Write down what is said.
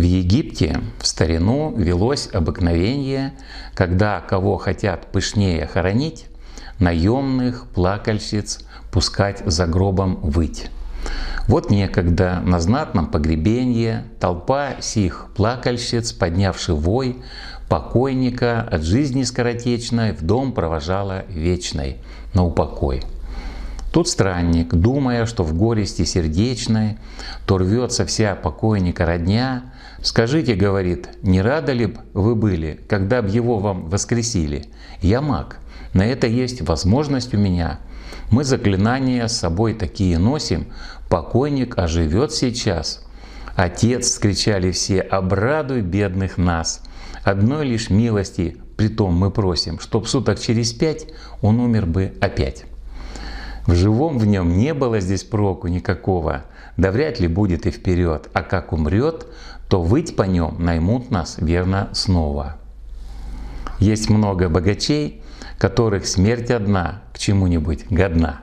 В Египте в старину велось обыкновение, когда кого хотят пышнее хоронить, наемных плакальщиц пускать за гробом выть. Вот некогда на знатном погребении толпа сих плакальщиц, поднявши вой, покойника от жизни скоротечной в дом провожала вечной на упокой. Тот странник, думая, что в горести сердечной, то рвется вся покойника родня, «Скажите, — говорит, — не рада ли б вы были, когда б его вам воскресили? Я маг, на это есть возможность у меня. Мы заклинания с собой такие носим, покойник оживет сейчас». «Отец!» — скричали все, — «обрадуй бедных нас!» Одной лишь милости притом мы просим, чтоб суток через пять он умер бы опять. В живом в нем не было здесь проку никакого, да вряд ли будет и вперед, а как умрет, то выть по нем наймут нас, верно, снова. Есть много богачей, которых смерть одна к чему-нибудь годна.